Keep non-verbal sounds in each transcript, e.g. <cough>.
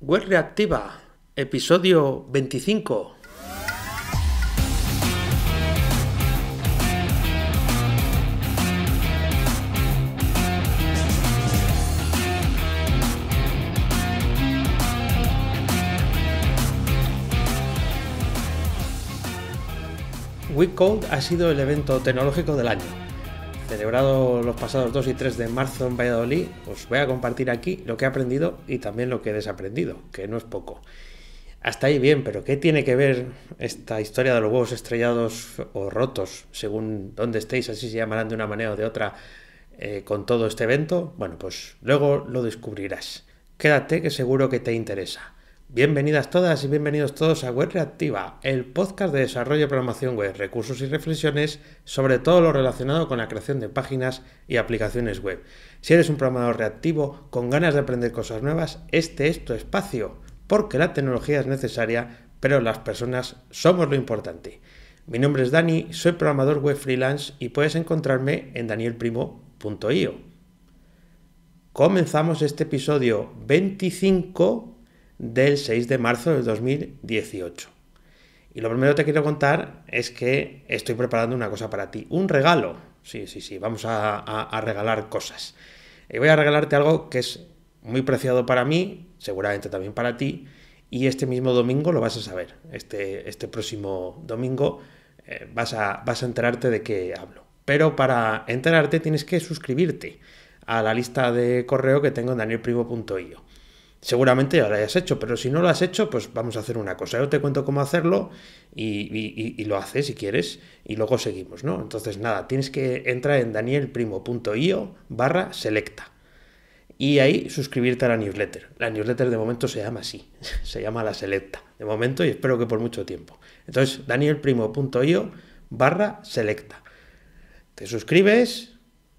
Web Reactiva, episodio 25. WeCode ha sido el evento tecnológico del año celebrado los pasados 2 y 3 de marzo en Valladolid, os voy a compartir aquí lo que he aprendido y también lo que he desaprendido, que no es poco. Hasta ahí bien, pero ¿qué tiene que ver esta historia de los huevos estrellados o rotos, según dónde estéis, así se llamarán de una manera o de otra, eh, con todo este evento? Bueno, pues luego lo descubrirás. Quédate que seguro que te interesa. Bienvenidas todas y bienvenidos todos a Web Reactiva, el podcast de desarrollo y programación web, recursos y reflexiones sobre todo lo relacionado con la creación de páginas y aplicaciones web. Si eres un programador reactivo con ganas de aprender cosas nuevas, este es tu espacio, porque la tecnología es necesaria, pero las personas somos lo importante. Mi nombre es Dani, soy programador web freelance y puedes encontrarme en danielprimo.io. Comenzamos este episodio 25 del 6 de marzo del 2018. Y lo primero que te quiero contar es que estoy preparando una cosa para ti, un regalo. Sí, sí, sí, vamos a, regalar cosas. Y voy a regalarte algo que es muy preciado para mí, seguramente también para ti, y este mismo domingo lo vas a saber. Este, este próximo domingo eh, vas, a, vas a enterarte de qué hablo. Pero para enterarte tienes que suscribirte a la lista de correo que tengo en danielprimo.io. Seguramente ya lo hayas hecho, pero si no lo has hecho, pues vamos a hacer una cosa. Yo te cuento cómo hacerlo y, lo haces si quieres y luego seguimos, ¿no? Entonces, nada, tienes que entrar en danielprimo.io barra selecta y ahí suscribirte a la newsletter. La newsletter de momento se llama así, <laughs> se llama La Selecta, de momento y espero que por mucho tiempo. Entonces, danielprimo.io barra selecta. Te suscribes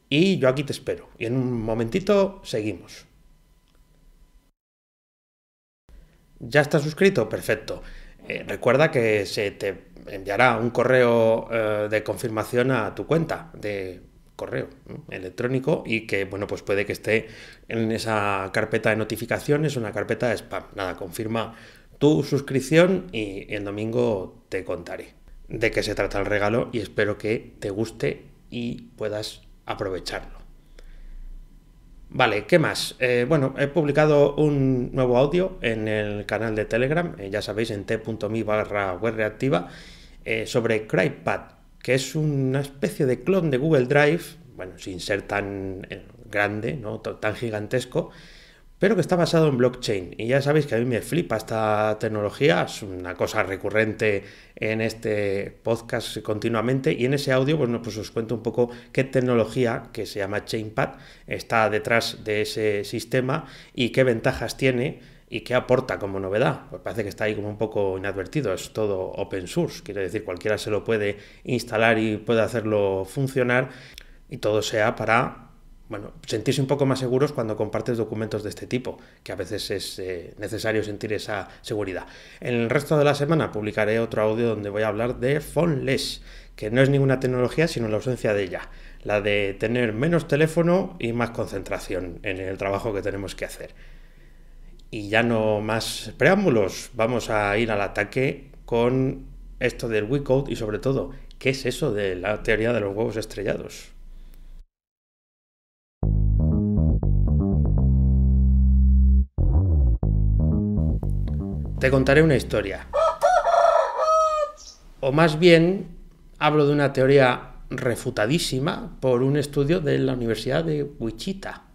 y yo aquí te espero. Y en un momentito seguimos. ¿Ya estás suscrito? Perfecto. Eh, recuerda que se te enviará un correo eh, de confirmación a tu cuenta de correo electrónico y que, bueno, pues puede que esté en esa carpeta de notificaciones, una carpeta de spam. Nada, confirma tu suscripción y el domingo te contaré de qué se trata el regalo y espero que te guste y puedas aprovecharlo. Vale, ¿qué más? Eh, bueno, he publicado un nuevo audio en el canal de Telegram, eh, ya sabéis, en t.mi barra web reactiva, eh, sobre CryPad, que es una especie de clon de Google Drive, bueno, sin ser tan grande, ¿no? tan gigantesco, pero que está basado en blockchain. Y ya sabéis que a mí me flipa esta tecnología, es una cosa recurrente en este podcast continuamente. Y en ese audio, pues os cuento un poco qué tecnología, que se llama Chainpad, está detrás de ese sistema y qué ventajas tiene y qué aporta como novedad. Pues parece que está ahí como un poco inadvertido, es todo open source, quiere decir cualquiera se lo puede instalar y puede hacerlo funcionar y todo sea para bueno, sentirse un poco más seguros cuando compartes documentos de este tipo, que a veces es eh, necesario sentir esa seguridad. En el resto de la semana publicaré otro audio donde voy a hablar de phoneless, que no es ninguna tecnología sino la ausencia de ella, la de tener menos teléfono y más concentración en el trabajo que tenemos que hacer. Y ya no más preámbulos, vamos a ir al ataque con esto del WeCode y sobre todo, ¿qué es eso de la teoría de los huevos estrellados? Te contaré una historia. O más bien, hablo de una teoría refutadísima por un estudio de la Universidad de Wichita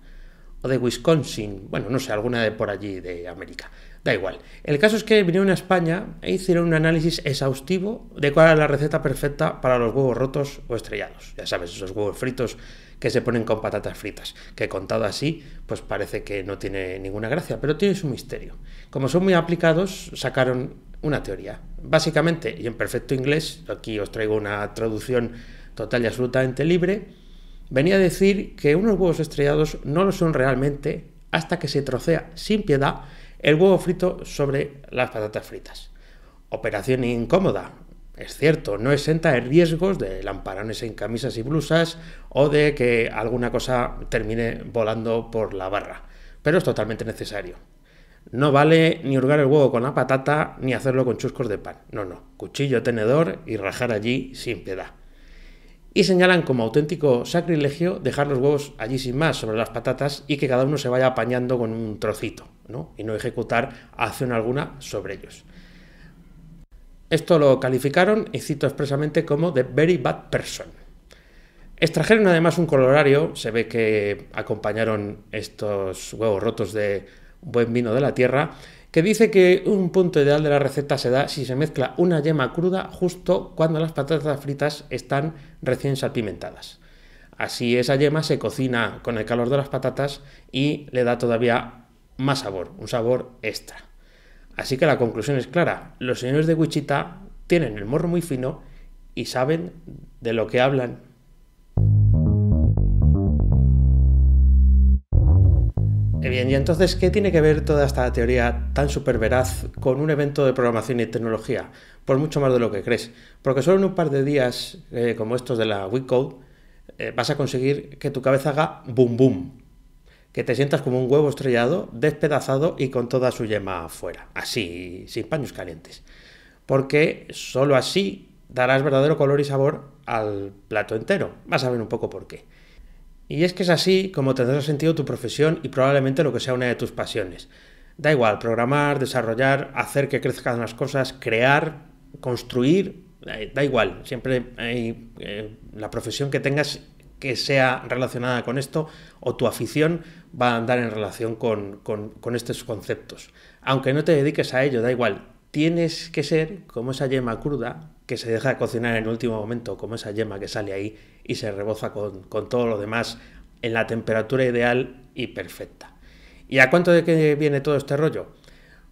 o de Wisconsin, bueno, no sé, alguna de por allí de América. Da igual. El caso es que vinieron a España e hicieron un análisis exhaustivo de cuál era la receta perfecta para los huevos rotos o estrellados. Ya sabes, esos huevos fritos que se ponen con patatas fritas, que contado así, pues parece que no tiene ninguna gracia, pero tiene su misterio. Como son muy aplicados, sacaron una teoría. Básicamente, y en perfecto inglés, aquí os traigo una traducción total y absolutamente libre, venía a decir que unos huevos estrellados no lo son realmente hasta que se trocea sin piedad el huevo frito sobre las patatas fritas. Operación incómoda, es cierto, no exenta de riesgos de lamparones en camisas y blusas o de que alguna cosa termine volando por la barra, pero es totalmente necesario. No vale ni hurgar el huevo con la patata ni hacerlo con chuscos de pan. No, no. Cuchillo, tenedor y rajar allí sin piedad. Y señalan como auténtico sacrilegio dejar los huevos allí sin más sobre las patatas y que cada uno se vaya apañando con un trocito, ¿no? Y no ejecutar acción alguna sobre ellos. Esto lo calificaron, y cito expresamente, como The Very Bad Person. Extrajeron además un colorario, se ve que acompañaron estos huevos rotos de buen vino de la tierra, que dice que un punto ideal de la receta se da si se mezcla una yema cruda justo cuando las patatas fritas están recién salpimentadas. Así esa yema se cocina con el calor de las patatas y le da todavía más sabor, un sabor extra. Así que la conclusión es clara, los señores de Wichita tienen el morro muy fino y saben de lo que hablan. Eh, bien, y entonces, ¿qué tiene que ver toda esta teoría tan súper veraz con un evento de programación y tecnología? Pues mucho más de lo que crees, porque solo en un par de días eh, como estos de la WeCode eh, vas a conseguir que tu cabeza haga boom boom que te sientas como un huevo estrellado, despedazado y con toda su yema afuera, así, sin paños calientes. Porque solo así darás verdadero color y sabor al plato entero. Vas a ver un poco por qué. Y es que es así como tendrás sentido tu profesión y probablemente lo que sea una de tus pasiones. Da igual, programar, desarrollar, hacer que crezcan las cosas, crear, construir, eh, da igual. Siempre eh, la profesión que tengas que sea relacionada con esto o tu afición va a andar en relación con, estos conceptos. Aunque no te dediques a ello, da igual. Tienes que ser como esa yema cruda que se deja de cocinar en el último momento, como esa yema que sale ahí y se reboza con, todo lo demás en la temperatura ideal y perfecta. ¿Y a cuánto de qué viene todo este rollo?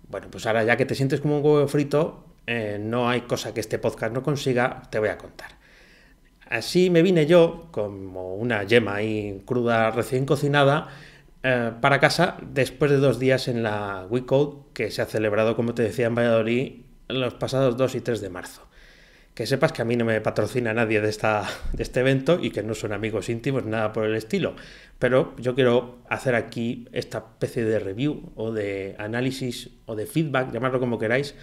Bueno, pues ahora ya que te sientes como un huevo frito, eh, no hay cosa que este podcast no consiga, te voy a contar. Así me vine yo, como una yema ahí cruda recién cocinada, eh, para casa después de dos días en la WeCode que se ha celebrado, como te decía, en Valladolid los pasados 2 y 3 de marzo. Que sepas que a mí no me patrocina nadie de, esta, de este evento y que no son amigos íntimos, nada por el estilo. Pero yo quiero hacer aquí esta especie de review o de análisis o de feedback, llamarlo como queráis,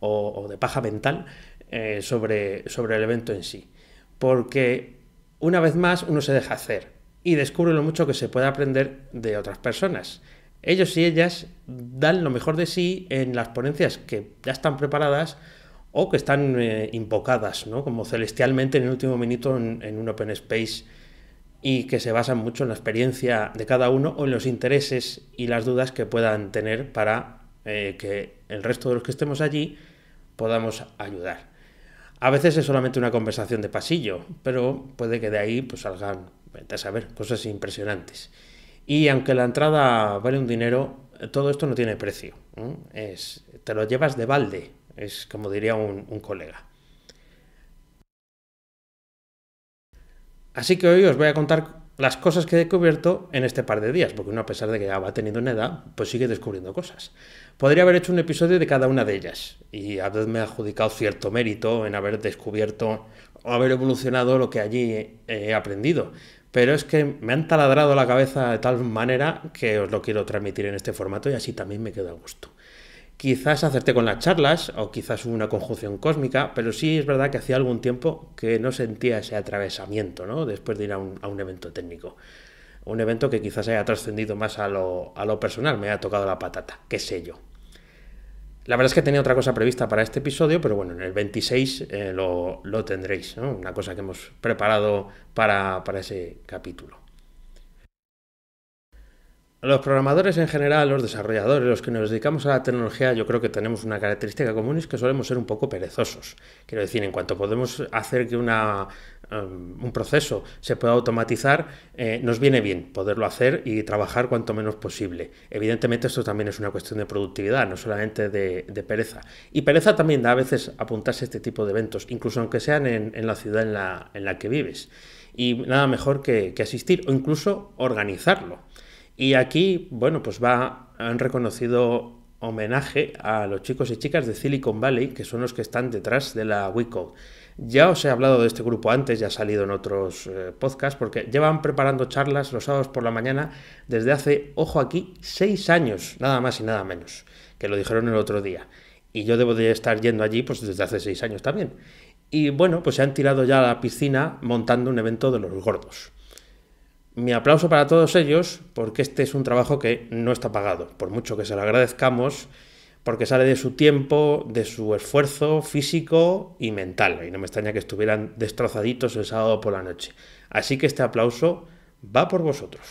o, de paja mental eh, sobre, sobre el evento en sí porque una vez más uno se deja hacer y descubre lo mucho que se puede aprender de otras personas. Ellos y ellas dan lo mejor de sí en las ponencias que ya están preparadas o que están eh, invocadas, ¿no? como celestialmente en el último minuto en, un open space y que se basan mucho en la experiencia de cada uno o en los intereses y las dudas que puedan tener para eh, que el resto de los que estemos allí podamos ayudar. A veces es solamente una conversación de pasillo, pero puede que de ahí pues, salgan, saber, cosas impresionantes. Y aunque la entrada vale un dinero, eh, todo esto no tiene precio. Es, te lo llevas de balde, es como diría un colega. Así que hoy os voy a contar las cosas que he descubierto en este par de días, porque uno a pesar de que ya va teniendo una edad, pues sigue descubriendo cosas. Podría haber hecho un episodio de cada una de ellas y haberme adjudicado cierto mérito en haber descubierto o haber evolucionado lo que allí he aprendido. Pero es que me han taladrado la cabeza de tal manera que os lo quiero transmitir en este formato y así también me queda a gusto. Quizás acerté con las charlas o quizás una conjunción cósmica, pero sí es verdad que hacía algún tiempo que no sentía ese atravesamiento ¿no? después de ir a un, evento técnico. Un evento que quizás haya trascendido más a lo, personal, me ha tocado la patata, qué sé yo. La verdad es que tenía otra cosa prevista para este episodio, pero bueno, en el 26 eh, lo, tendréis, ¿no? una cosa que hemos preparado para ese capítulo. Los programadores en general, los desarrolladores, los que nos dedicamos a la tecnología, yo creo que tenemos una característica común es que solemos ser un poco perezosos. Quiero decir, en cuanto podemos hacer que una, em, un proceso se pueda automatizar, eh, nos viene bien poderlo hacer y trabajar cuanto menos posible. Evidentemente esto también es una cuestión de productividad, no solamente de, pereza. Y pereza también da a veces apuntarse a este tipo de eventos, incluso aunque sean en, la ciudad en la, que vives. Y nada mejor que, que asistir o incluso organizarlo. Y aquí, bueno, pues va, han reconocido homenaje a los chicos y chicas de Silicon Valley, que son los que están detrás de la Wico. Ya os he hablado de este grupo antes, ya ha salido en otros eh, podcasts, porque llevan preparando charlas los sábados por la mañana desde hace, ojo aquí, seis años, nada más y nada menos, que lo dijeron el otro día. Y yo debo de estar yendo allí pues desde hace seis años también. Y bueno, pues se han tirado ya a la piscina montando un evento de los gordos mi aplauso para todos ellos, porque este es un trabajo que no está pagado, por mucho que se lo agradezcamos, porque sale de su tiempo, de su esfuerzo físico y mental, y no me extraña que estuvieran destrozaditos el sábado por la noche. Así que este aplauso va por vosotros.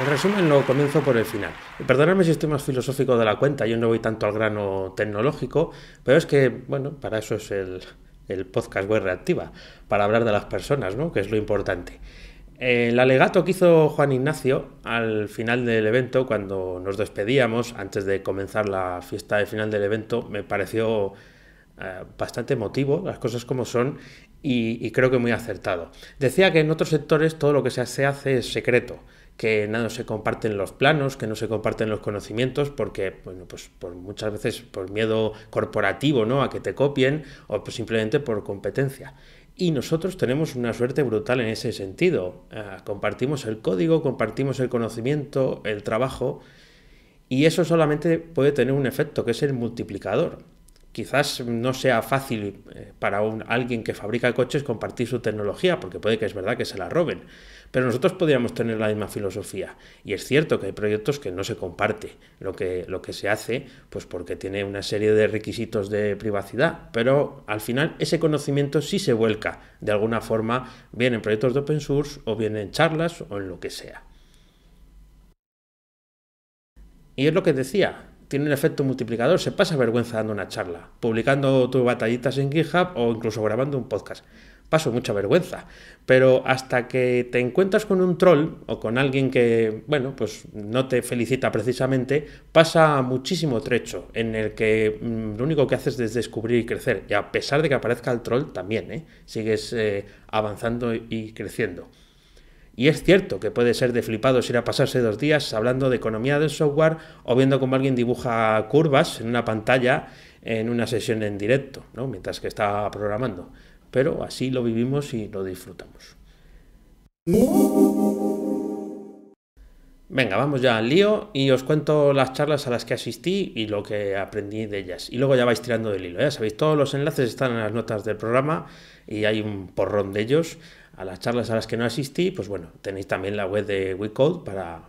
En resumen, lo comienzo por el final. Perdonadme si estoy más filosófico de la cuenta, yo no voy tanto al grano tecnológico, pero es que, bueno, para eso es el, el podcast web reactiva, para hablar de las personas, que es lo importante. El alegato que hizo Juan Ignacio al final del evento, cuando nos despedíamos, antes de comenzar la fiesta de final del evento, me pareció eh, bastante emotivo, las cosas como son, y, creo que muy acertado. Decía que en otros sectores todo lo que se hace es secreto, que no se comparten los planos, que no se comparten los conocimientos, porque bueno, pues por muchas veces por miedo corporativo, ¿no? A que te copien o pues, simplemente por competencia. Y nosotros tenemos una suerte brutal en ese sentido. Eh, compartimos el código, compartimos el conocimiento, el trabajo, y eso solamente puede tener un efecto, que es el multiplicador. Quizás no sea fácil eh, para alguien que fabrica coches compartir su tecnología, porque puede que es verdad que se la roben pero nosotros podríamos tener la misma filosofía. Y es cierto que hay proyectos que no se comparte lo que, lo que se hace, pues porque tiene una serie de requisitos de privacidad. Pero al final ese conocimiento sí se vuelca de alguna forma, bien en proyectos de open source o bien en charlas o en lo que sea. Y es lo que decía, tiene un efecto multiplicador. Se pasa vergüenza dando una charla, publicando tus batallitas en GitHub o incluso grabando un podcast paso mucha vergüenza. Pero hasta que te encuentras con un troll o con alguien que, bueno, pues no te felicita precisamente, pasa muchísimo trecho en el que mm, lo único que haces es descubrir y crecer. Y a pesar de que aparezca el troll, también, ¿eh? Sigues eh, avanzando y creciendo. Y es cierto que puede ser de flipados ir a pasarse dos días hablando de economía del software o viendo cómo alguien dibuja curvas en una pantalla en una sesión en directo, ¿no? mientras que está programando pero así lo vivimos y lo disfrutamos. Venga, vamos ya al lío y os cuento las charlas a las que asistí y lo que aprendí de ellas. Y luego ya vais tirando del hilo, ya sabéis, todos los enlaces están en las notas del programa y hay un porrón de ellos. A las charlas a las que no asistí, pues bueno, tenéis también la web de WeCode para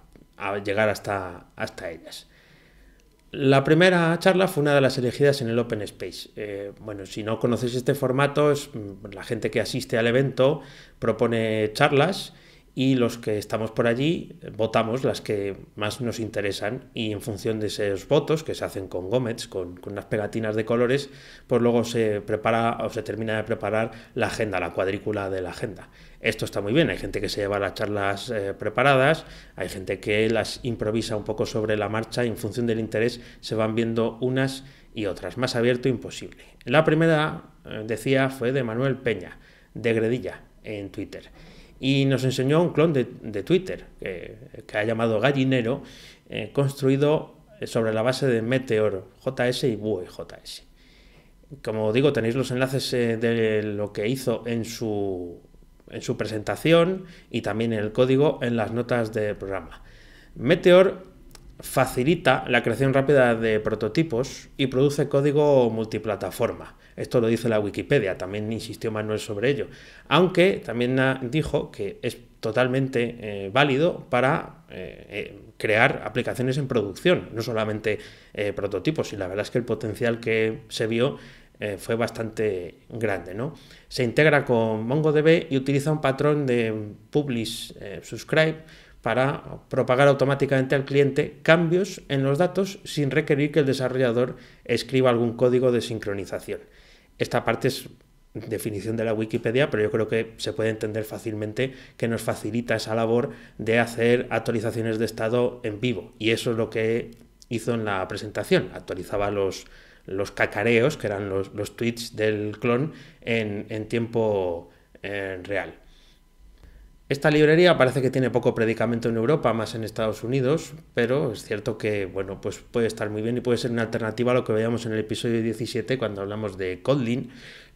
llegar hasta, hasta ellas. La primera charla fue una de las elegidas en el Open Space. Eh, bueno, si no conoces este formato, es mm, la gente que asiste al evento propone charlas y los que estamos por allí eh, votamos las que más nos interesan y en función de esos votos que se hacen con Gómez, con, con unas pegatinas de colores, pues luego se prepara o se termina de preparar la agenda, la cuadrícula de la agenda. Esto está muy bien, hay gente que se lleva las charlas eh, preparadas, hay gente que las improvisa un poco sobre la marcha y en función del interés se van viendo unas y otras, más abierto imposible. La primera, eh, decía, fue de Manuel Peña, de Gredilla, en Twitter. Y nos enseñó un clon de, Twitter, que, ha llamado Gallinero, eh, construido sobre la base de Meteor, JS y Bue JS. Como digo, tenéis los enlaces de lo que hizo en su en su presentación y también en el código en las notas del programa. Meteor facilita la creación rápida de prototipos y produce código multiplataforma. Esto lo dice la Wikipedia, también insistió Manuel sobre ello. Aunque también dijo que es totalmente eh, válido para eh, eh, crear aplicaciones en producción, no solamente prototipos. Y la verdad es que el potencial que se vio eh, fue bastante grande. ¿no? Se integra con MongoDB y utiliza un patrón de publish eh, subscribe para propagar automáticamente al cliente cambios en los datos sin requerir que el desarrollador escriba algún código de sincronización. Esta parte es definición de la Wikipedia, pero yo creo que se puede entender fácilmente que nos facilita esa labor de hacer actualizaciones de estado en vivo. Y eso es lo que hizo en la presentación. Actualizaba los, los cacareos, que eran los, tweets del clon, en, tiempo eh, real. Esta librería parece que tiene poco predicamento en Europa, más en Estados Unidos, pero es cierto que bueno, pues puede estar muy bien y puede ser una alternativa a lo que veíamos en el episodio 17 cuando hablamos de Kotlin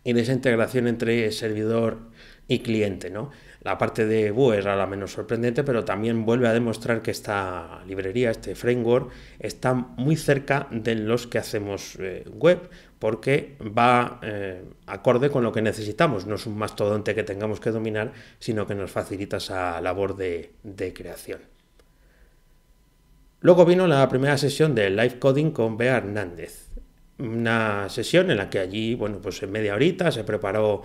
y de esa integración entre servidor y cliente, ¿no? La parte de Vue era la menos sorprendente, pero también vuelve a demostrar que esta librería, este framework, está muy cerca de los que hacemos eh, web, porque va eh, acorde con lo que necesitamos. No es un mastodonte que tengamos que dominar, sino que nos facilita esa labor de, de creación. Luego vino la primera sesión de live coding con Bea Hernández. Una sesión en la que allí, bueno, pues en media horita se preparó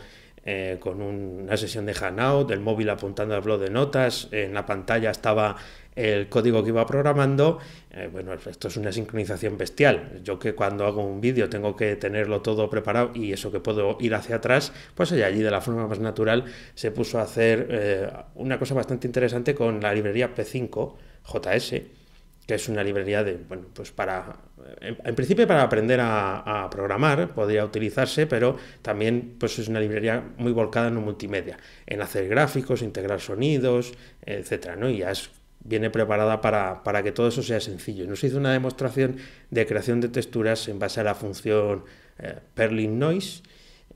eh, con una sesión de Hangout, el móvil apuntando al blog de notas, en la pantalla estaba el código que iba programando. Eh, bueno, esto es una sincronización bestial. Yo que cuando hago un vídeo tengo que tenerlo todo preparado y eso que puedo ir hacia atrás, pues allí de la forma más natural se puso a hacer eh, una cosa bastante interesante con la librería P5 JS que es una librería de, bueno, pues para, en, principio para aprender a, programar, podría utilizarse, pero también pues, es una librería muy volcada en multimedia, en hacer gráficos, integrar sonidos, etcétera, ¿no? Y ya es, viene preparada para, que todo eso sea sencillo. Nos hizo una demostración de creación de texturas en base a la función eh, Perlin Noise,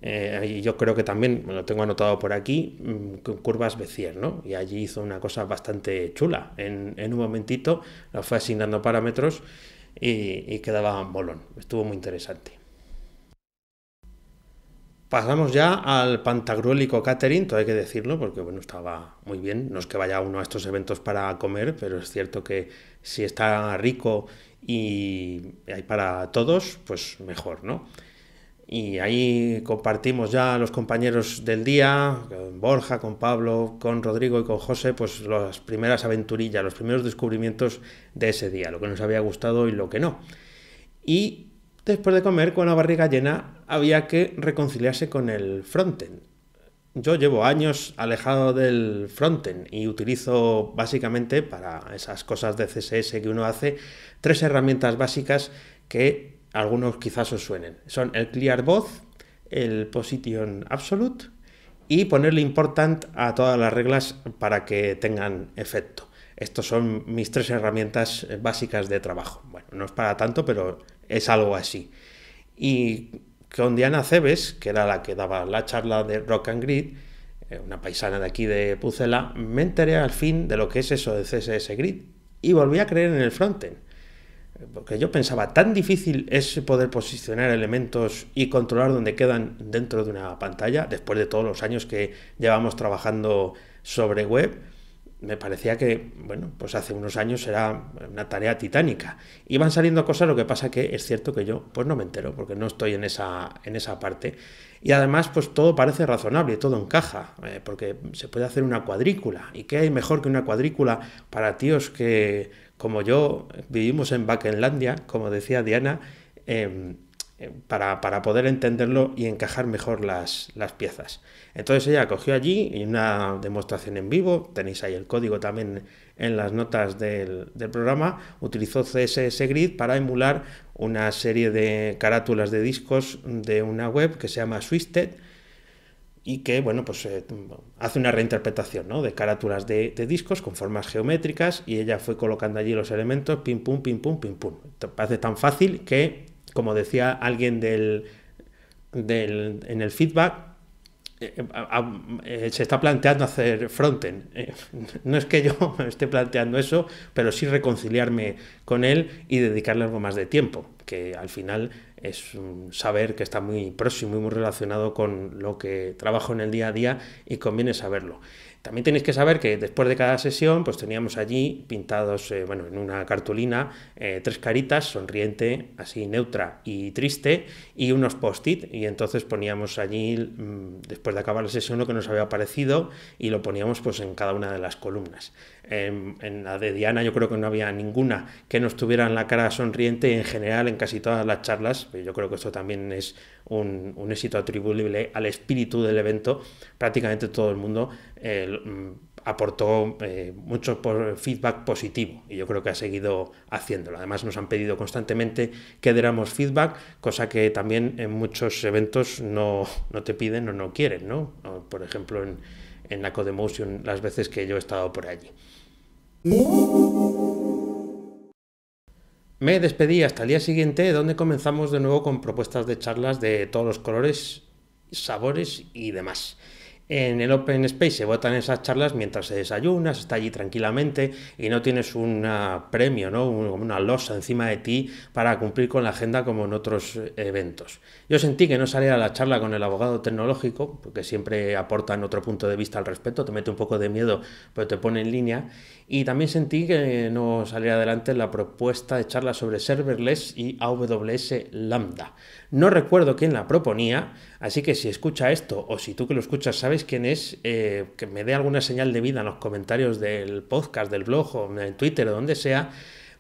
eh, yo creo que también, lo tengo anotado por aquí, mm, curvas Bezier, ¿no? Y allí hizo una cosa bastante chula. En, un momentito la fue asignando parámetros y, quedaba bolón Estuvo muy interesante. Pasamos ya al pantagruélico catering, todo hay que decirlo, porque bueno, estaba muy bien. No es que vaya uno a estos eventos para comer, pero es cierto que si está rico y hay para todos, pues mejor, ¿no? Y ahí compartimos ya los compañeros del día, con Borja, con Pablo, con Rodrigo y con José, pues las primeras aventurillas, los primeros descubrimientos de ese día, lo que nos había gustado y lo que no. Y después de comer con la barriga llena, había que reconciliarse con el frontend. Yo llevo años alejado del frontend y utilizo básicamente para esas cosas de CSS que uno hace tres herramientas básicas que algunos quizás os suenen. Son el clear voz, el position absolute y ponerle important a todas las reglas para que tengan efecto. Estas son mis tres herramientas eh, básicas de trabajo. Bueno, no es para tanto, pero es algo así. Y con Diana Cebes, que era la que daba la charla de Rock and Grid, eh, una paisana de aquí de Pucela, me enteré al fin de lo que es eso de CSS Grid y volví a creer en el frontend porque yo pensaba, tan difícil es poder posicionar elementos y controlar dónde quedan dentro de una pantalla, después de todos los años que llevamos trabajando sobre web, me parecía que, bueno, pues hace unos años era una tarea titánica. Iban saliendo cosas, lo que pasa que es cierto que yo pues no me entero, porque no estoy en esa, en esa parte. Y además, pues todo parece razonable, todo encaja, eh, porque se puede hacer una cuadrícula. ¿Y qué hay mejor que una cuadrícula para tíos que como yo, vivimos en Bakenlandia, como decía Diana, em, em, para, poder entenderlo y encajar mejor las, piezas. Entonces ella cogió allí una demostración en vivo, tenéis ahí el código también en las notas del, del programa, utilizó CSS Grid para emular una serie de carátulas de discos de una web que se llama Swisted, y que bueno pues eh, hace una reinterpretación de carátulas de, discos con formas geométricas y ella fue colocando allí los elementos pim pum pim pum pim pum parece tan fácil que como decía alguien del, en el feedback eh, eh, se está planteando hacer frontend. no es que yo <laughs> esté planteando eso, pero sí reconciliarme con él y dedicarle algo más de tiempo, que al final es un saber que está muy próximo y muy relacionado con lo que trabajo en el día a día y conviene saberlo. También tenéis que saber que después de cada sesión, pues teníamos allí pintados, eh, bueno, en una cartulina, eh, tres caritas, sonriente, así neutra y triste, y unos post-it. Y entonces poníamos allí, mm, después de acabar la sesión, lo que nos había parecido y lo poníamos pues en cada una de las columnas. Em, en, la de Diana yo creo que no había ninguna que nos en la cara sonriente en general en casi todas las charlas. Pues, yo creo que esto también es un éxito atribuible al espíritu del evento. Prácticamente todo el mundo Mm, aportó eh, mucho feedback positivo y yo creo que ha seguido haciéndolo. Además nos han pedido constantemente que diéramos feedback, cosa que también en muchos eventos no, no te piden o no quieren, ¿no? Por ejemplo, en, en la Motion, las veces que yo he estado por allí. Me despedí hasta el día siguiente, donde comenzamos de nuevo con propuestas de charlas de todos los colores, sabores y demás en el Open Space se votan esas charlas mientras se desayunas, está allí tranquilamente y no tienes un premio, ¿no? una losa encima de ti para cumplir con la agenda como en otros eventos. Yo sentí que no salía la charla con el abogado tecnológico, porque siempre aportan otro punto de vista al respecto, te mete un poco de miedo, pero te pone en línea. Y también sentí que no salía adelante la propuesta de charla sobre serverless y AWS Lambda. No recuerdo quién la proponía, así que si escucha esto o si tú que lo escuchas sabes quien quién es, eh, que me dé alguna señal de vida en los comentarios del podcast, del blog o en Twitter o donde sea,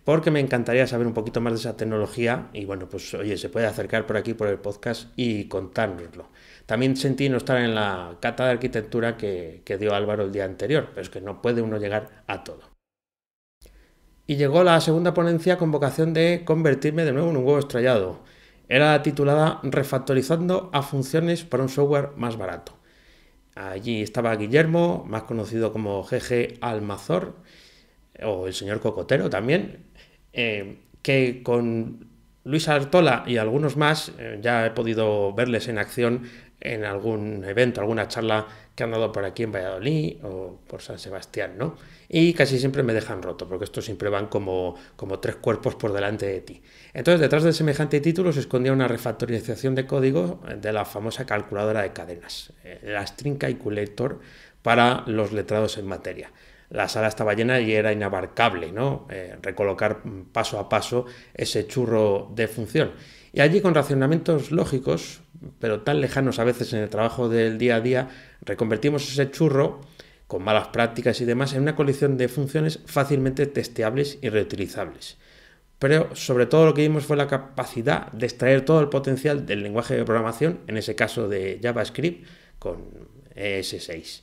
porque me encantaría saber un poquito más de esa tecnología y bueno, pues oye, se puede acercar por aquí, por el podcast y contárnoslo. También sentí no estar en la cata de arquitectura que, que dio Álvaro el día anterior, pero es que no puede uno llegar a todo. Y llegó la segunda ponencia con vocación de convertirme de nuevo en un huevo estrellado. Era titulada Refactorizando a funciones para un software más barato. Allí estaba Guillermo, más conocido como GG Almazor, o el señor Cocotero también, eh, que con Luis Artola y algunos más, eh, ya he podido verles en acción en algún evento, alguna charla que han dado por aquí en Valladolid o por San Sebastián, ¿no? Y casi siempre me dejan roto, porque estos siempre van como, como tres cuerpos por delante de ti. Entonces, detrás de semejante título se escondía una refactorización de código de la famosa calculadora de cadenas, la String Calculator para los letrados en materia la sala estaba llena y era inabarcable, ¿no? Eh, recolocar paso a paso ese churro de función. Y allí con racionamientos lógicos pero tan lejanos a veces en el trabajo del día a día, reconvertimos ese churro con malas prácticas y demás en una colección de funciones fácilmente testeables y reutilizables. Pero sobre todo lo que vimos fue la capacidad de extraer todo el potencial del lenguaje de programación, en ese caso de JavaScript, con ES6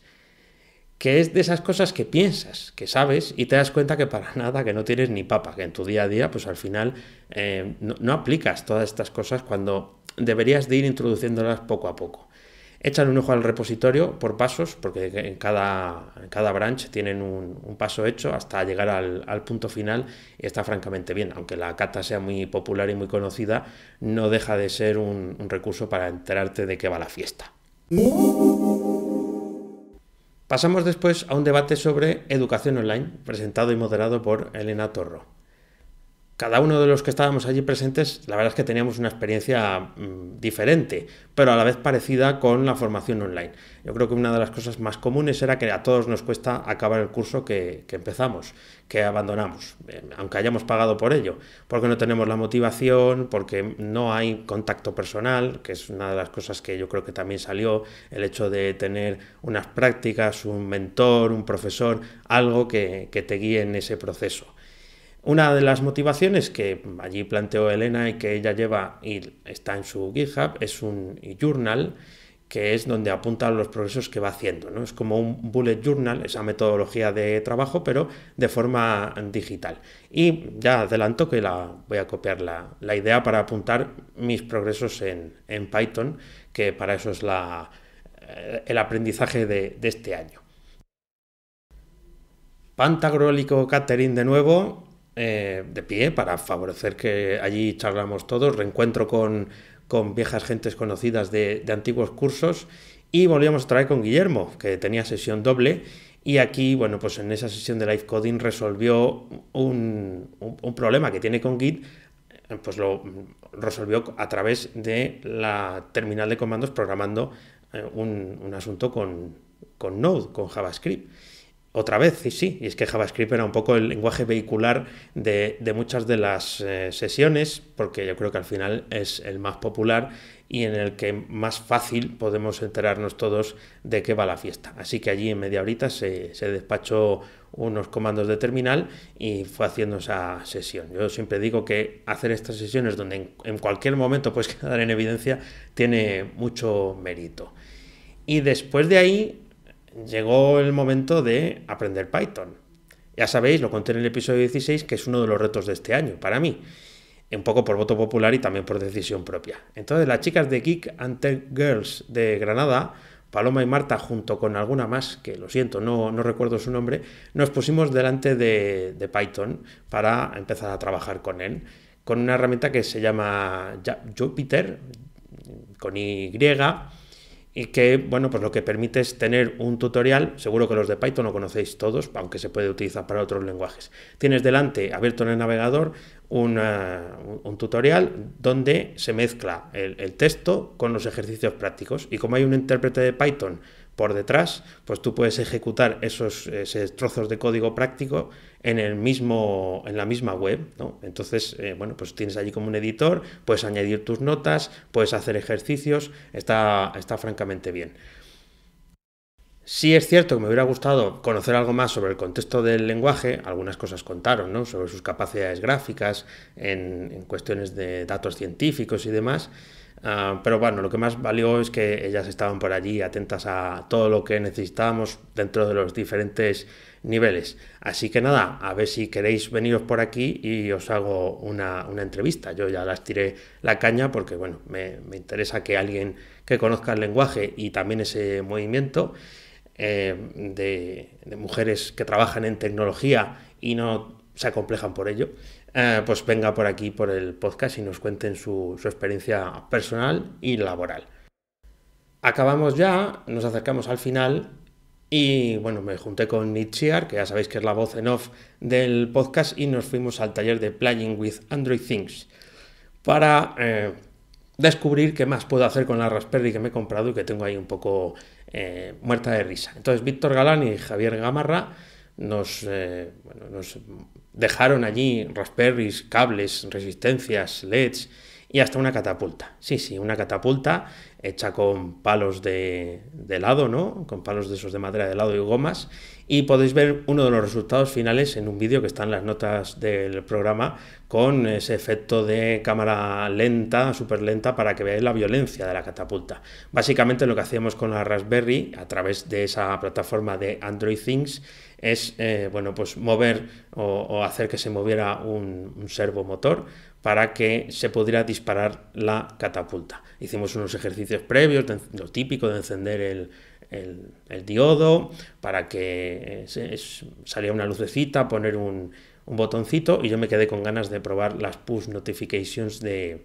que es de esas cosas que piensas, que sabes y te das cuenta que para nada, que no tienes ni papa, que en tu día a día, pues al final eh, no, aplicas todas estas cosas cuando deberías de ir introduciéndolas poco a poco. Échale un ojo al repositorio por pasos, porque en cada, branch tienen un, paso hecho hasta llegar al, punto final y está francamente bien. Aunque la cata sea muy popular y muy conocida, no deja de ser un, un recurso para enterarte de qué va la fiesta. Pasamos después a un debate sobre educación online, presentado y moderado por Elena Torro cada uno de los que estábamos allí presentes, la verdad es que teníamos una experiencia mm, diferente, pero a la vez parecida con la formación online. Yo creo que una de las cosas más comunes era que a todos nos cuesta acabar el curso que, empezamos, que abandonamos, eh, aunque hayamos pagado por ello, porque no tenemos la motivación, porque no hay contacto personal, que es una de las cosas que yo creo que también salió, el hecho de tener unas prácticas, un mentor, un profesor, algo que, que te guíe en ese proceso. Una de las motivaciones que allí planteó Elena y que ella lleva y está en su GitHub es un journal que es donde apunta los progresos que va haciendo. ¿no? Es como un bullet journal, esa metodología de trabajo, pero de forma digital. Y ya adelanto que voy a copiar la, idea para apuntar mis progresos en, Python, que para eso es eh, el aprendizaje de, este año. Pantagrólico Catering de nuevo, eh, de pie para favorecer que allí charlamos todos, reencuentro con, viejas gentes conocidas de, antiguos cursos y volvíamos a traer con Guillermo, que tenía sesión doble. Y aquí, bueno, pues en esa sesión de live coding resolvió un, problema que tiene con Git, pues lo resolvió a través de la terminal de comandos programando eh, un, asunto con Node, con JavaScript otra vez, y sí, y es que JavaScript era un poco el lenguaje vehicular de, muchas de las eh, sesiones, porque yo creo que al final es el más popular y en el que más fácil podemos enterarnos todos de qué va la fiesta. Así que allí en media horita se, despachó unos comandos de terminal y fue haciendo esa sesión. Yo siempre digo que hacer estas sesiones donde en cualquier momento puedes <laughs> quedar en evidencia tiene mucho mérito. Y después de ahí llegó el momento de aprender Python. Ya sabéis, lo conté en el episodio 16, que es uno de los retos de este año para mí. Un poco por voto popular y también por decisión propia. Entonces, las chicas de Geek and Tech Girls de Granada, Paloma y Marta, junto con alguna más, que lo siento, no, recuerdo su nombre, nos pusimos delante de, de Python para empezar a trabajar con él, con una herramienta que se llama Jupyter, con Y, y que, bueno, pues lo que permite es tener un tutorial, seguro que los de Python lo conocéis todos, aunque se puede utilizar para otros lenguajes. Tienes delante, abierto en el navegador, un tutorial donde se mezcla el, texto con los ejercicios prácticos. Y como hay un intérprete de Python por detrás, pues tú puedes ejecutar esos, trozos de código práctico en, el mismo, en la misma web. ¿no? Entonces, eh, bueno, pues tienes allí como un editor, puedes añadir tus notas, puedes hacer ejercicios, está, está francamente bien. si es cierto que me hubiera gustado conocer algo más sobre el contexto del lenguaje, algunas cosas contaron, ¿no? sobre sus capacidades gráficas, en cuestiones de datos científicos y demás, Ah, pero bueno, lo que más valió es que ellas estaban por allí atentas a todo lo que necesitábamos dentro de los diferentes niveles. Así que nada, a ver si queréis veniros por aquí y os hago una, entrevista. Yo ya las tiré la caña porque me, interesa que alguien que conozca el lenguaje y también ese movimiento eh, de, de mujeres que trabajan en tecnología y no se acomplejan por ello, eh, pues venga por aquí, por el podcast y nos cuenten su, su experiencia personal y laboral. Acabamos ya, nos acercamos al final y bueno, me junté con Nichiar, que ya sabéis que es la voz en off del podcast, y nos fuimos al taller de Playing with Android Things para eh, descubrir qué más puedo hacer con la Raspberry que me he comprado y que tengo ahí un poco eh, muerta de risa. Entonces, Víctor Galán y Javier Gamarra nos Dejaron allí Raspberries, cables, resistencias, LEDs y hasta una catapulta. Sí, sí, una catapulta hecha con palos de, de helado, ¿no? Con palos de esos de madera de lado y gomas y podéis ver uno de los resultados finales en un vídeo que está en las notas del programa con ese efecto de cámara lenta, súper lenta, para que veáis la violencia de la catapulta. Básicamente lo que hacíamos con la Raspberry a través de esa plataforma de Android Things es eh, bueno, pues mover o, hacer que se moviera un, servo servomotor para que se pudiera disparar la catapulta. Hicimos unos ejercicios previos, lo típico de encender el, el, diodo, para que eh, se, salía una lucecita, poner un, un, botoncito y yo me quedé con ganas de probar las push notifications de,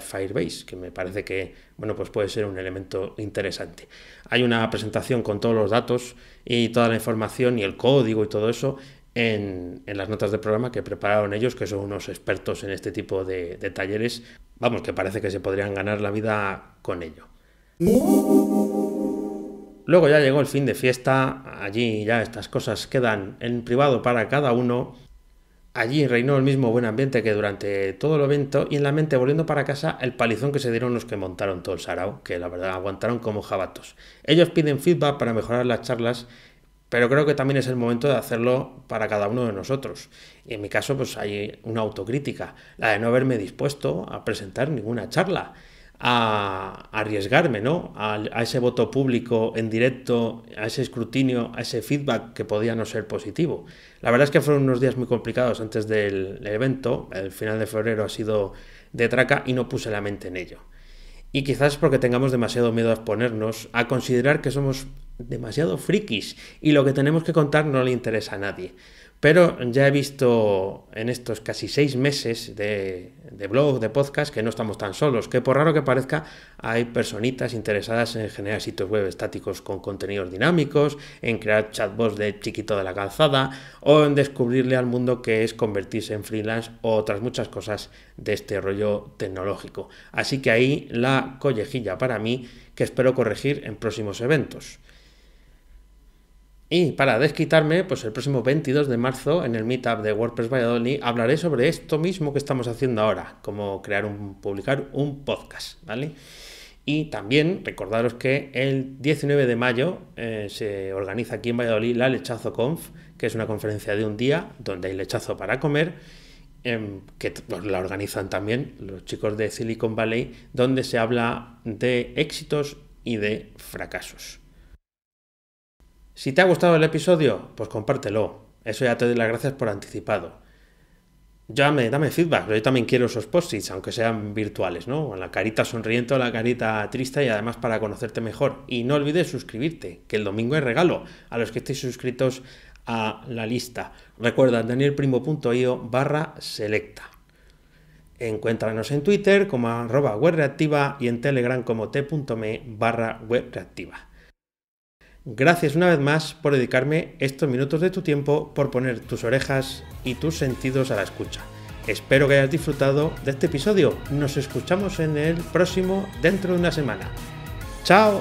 Firebase, que me parece que bueno, pues puede ser un elemento interesante. Hay una presentación con todos los datos y toda la información y el código y todo eso en, las notas de programa que prepararon ellos, que son unos expertos en este tipo de talleres. Vamos, que parece que se podrían ganar la vida con ello. Luego ya llegó el fin de fiesta, allí ya estas cosas quedan en privado para cada uno. Allí reinó el mismo buen ambiente que durante todo el evento y en la mente volviendo para casa el palizón que se dieron los que montaron todo el sarao, que la verdad aguantaron como jabatos. Ellos piden feedback para mejorar las charlas, pero creo que también es el momento de hacerlo para cada uno de nosotros. en mi caso pues hay una autocrítica, la de no haberme dispuesto a presentar ninguna charla a arriesgarme, ¿no? A, ese voto público en directo, a ese escrutinio, a ese feedback que podía no ser positivo. La verdad es que fueron unos días muy complicados antes del evento, el final de febrero ha sido de traca y no puse la mente en ello. Y quizás porque tengamos demasiado miedo a exponernos, a considerar que somos demasiado frikis y lo que tenemos que contar no le interesa a nadie. Pero ya he visto en estos casi seis meses de, blog, de podcast, que no estamos tan solos, que por raro que parezca, hay personitas interesadas en generar sitios web estáticos con contenidos dinámicos, en crear chatbots de chiquito de la calzada, o en descubrirle al mundo que es convertirse en freelance o otras muchas cosas de este rollo tecnológico. Así que ahí la collejilla para mí que espero corregir en próximos eventos. Y para desquitarme, pues el próximo 22 de marzo en el meetup de WordPress Valladolid hablaré sobre esto mismo que estamos haciendo ahora, como crear un, publicar un podcast, ¿vale? Y también recordaros que el 19 de mayo eh, se organiza aquí en Valladolid la Lechazo Conf, que es una conferencia de un día donde hay lechazo para comer, em, que pues, la organizan también los chicos de Silicon Valley, donde se habla de éxitos y de fracasos. Si te ha gustado el episodio, pues compártelo. Eso ya te doy las gracias por anticipado. Ya dame feedback, yo también quiero esos post-its, aunque sean virtuales, ¿no? Con la carita sonriente o la carita triste y además para conocerte mejor. Y no olvides suscribirte, que el domingo es regalo a los que estéis suscritos a la lista. Recuerda, danielprimo.io barra selecta. Encuéntranos en Twitter como arroba webreactiva y en Telegram como t.me barra webreactiva. Gracias una vez más por dedicarme estos minutos de tu tiempo, por poner tus orejas y tus sentidos a la escucha. Espero que hayas disfrutado de este episodio. Nos escuchamos en el próximo dentro de una semana. ¡Chao!